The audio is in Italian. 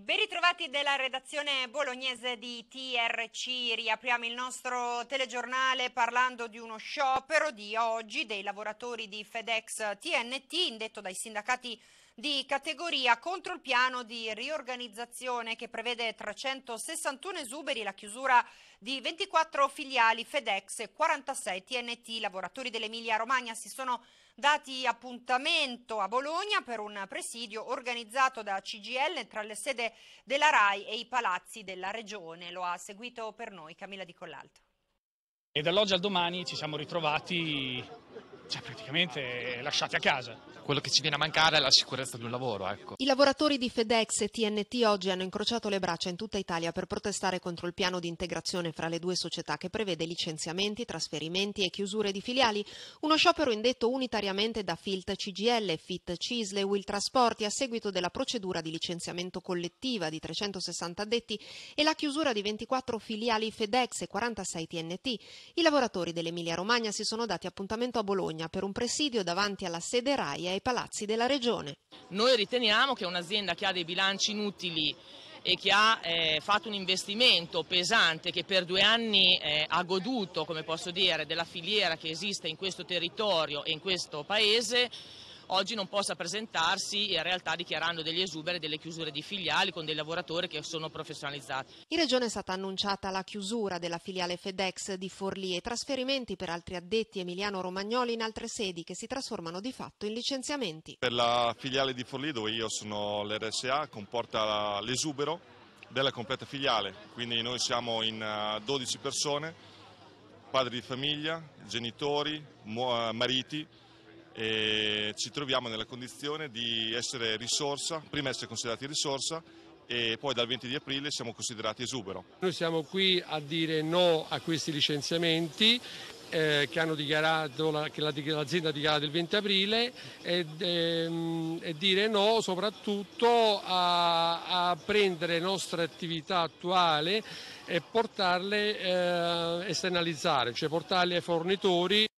Ben ritrovati della redazione bolognese di TRC, riapriamo il nostro telegiornale parlando di uno sciopero di oggi dei lavoratori di FedEx TNT indetto dai sindacati di categoria contro il piano di riorganizzazione che prevede 361 esuberi, la chiusura di 24 filiali FedEx e 46 TNT. I Lavoratori dell'Emilia Romagna si sono dati appuntamento a Bologna per un presidio organizzato da CGL tra le sede della RAI e i palazzi della Regione. Lo ha seguito per noi Camilla Di Collalto. E dall'oggi al domani ci siamo ritrovati cioè praticamente eh, lasciati a casa. Quello che ci viene a mancare è la sicurezza di un lavoro, ecco. I lavoratori di FedEx e TNT oggi hanno incrociato le braccia in tutta Italia per protestare contro il piano di integrazione fra le due società che prevede licenziamenti, trasferimenti e chiusure di filiali. Uno sciopero indetto unitariamente da FILT CGL, FIT Cisle e Will Trasporti a seguito della procedura di licenziamento collettiva di 360 addetti e la chiusura di 24 filiali FedEx e 46 TNT. I lavoratori dell'Emilia Romagna si sono dati appuntamento a Bologna Bologna per un presidio davanti alla sede RAI e ai palazzi della regione. Noi riteniamo che un'azienda che ha dei bilanci inutili e che ha eh, fatto un investimento pesante che per due anni eh, ha goduto, come posso dire, della filiera che esiste in questo territorio e in questo paese, oggi non possa presentarsi in realtà dichiarando degli esuberi, e delle chiusure di filiali con dei lavoratori che sono professionalizzati. In Regione è stata annunciata la chiusura della filiale FedEx di Forlì e trasferimenti per altri addetti emiliano-romagnoli in altre sedi che si trasformano di fatto in licenziamenti. Per la filiale di Forlì dove io sono l'RSA comporta l'esubero della completa filiale, quindi noi siamo in 12 eh, persone, padri di famiglia, genitori, eh, mariti, e ci troviamo nella condizione di essere risorsa, prima essere considerati risorsa e poi dal 20 di aprile siamo considerati esubero. Noi siamo qui a dire no a questi licenziamenti eh, che, la, che, l'azienda ha dichiarato il 20 aprile e, ehm, e dire no soprattutto a, a, prendere le nostre attività attuali e portarle, eh, esternalizzare, cioè portarle ai fornitori.